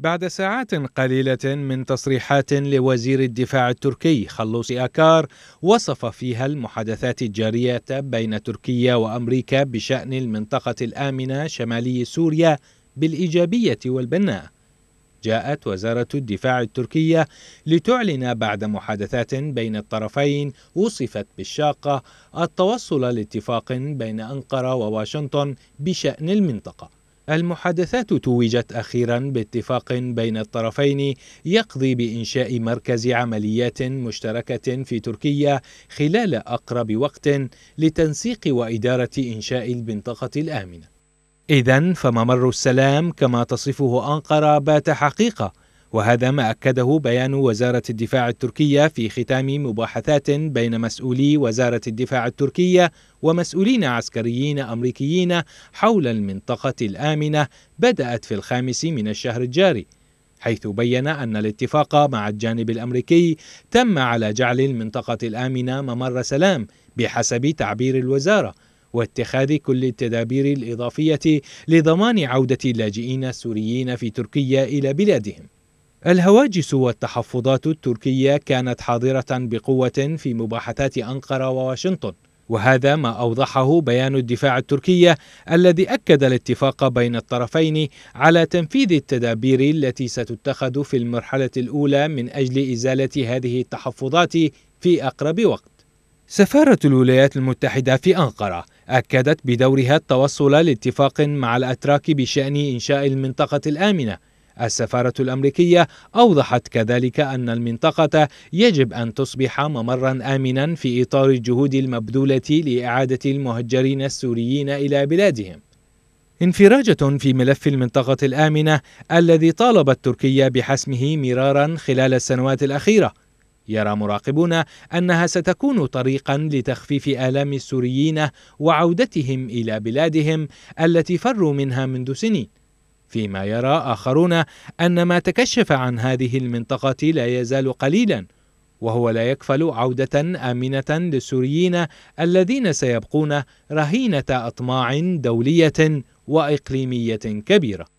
بعد ساعات قليلة من تصريحات لوزير الدفاع التركي خلوص أكار وصف فيها المحادثات الجارية بين تركيا وأمريكا بشأن المنطقة الآمنة شمالي سوريا بالإيجابية والبناء جاءت وزارة الدفاع التركية لتعلن بعد محادثات بين الطرفين وصفت بالشاقة التوصل لاتفاق بين أنقرة وواشنطن بشأن المنطقة المحادثات توجت أخيرا باتفاق بين الطرفين يقضي بإنشاء مركز عمليات مشتركة في تركيا خلال أقرب وقت لتنسيق وإدارة إنشاء المنطقة الآمنة. إذا فممر السلام كما تصفه أنقرة بات حقيقة وهذا ما أكده بيان وزارة الدفاع التركية في ختام مباحثات بين مسؤولي وزارة الدفاع التركية ومسؤولين عسكريين أمريكيين حول المنطقة الآمنة بدأت في الخامس من الشهر الجاري حيث بين أن الاتفاق مع الجانب الأمريكي تم على جعل المنطقة الآمنة ممر سلام بحسب تعبير الوزارة واتخاذ كل التدابير الإضافية لضمان عودة اللاجئين السوريين في تركيا إلى بلادهم الهواجس والتحفظات التركية كانت حاضرة بقوة في مباحثات أنقرة وواشنطن وهذا ما أوضحه بيان الدفاع التركية الذي أكد الاتفاق بين الطرفين على تنفيذ التدابير التي ستتخذ في المرحلة الأولى من أجل إزالة هذه التحفظات في أقرب وقت. سفارة الولايات المتحدة في أنقرة أكدت بدورها التوصل لاتفاق مع الأتراك بشأن إنشاء المنطقة الآمنة السفارة الأمريكية أوضحت كذلك أن المنطقة يجب أن تصبح ممرا آمنا في إطار الجهود المبذولة لإعادة المهجرين السوريين إلى بلادهم انفراجة في ملف المنطقة الآمنة الذي طالبت تركيا بحسمه مرارا خلال السنوات الأخيرة يرى مراقبون أنها ستكون طريقا لتخفيف آلام السوريين وعودتهم إلى بلادهم التي فروا منها منذ سنين فيما يرى آخرون أن ما تكشف عن هذه المنطقة لا يزال قليلا وهو لا يكفل عودة آمنة للسوريين الذين سيبقون رهينة أطماع دولية وإقليمية كبيرة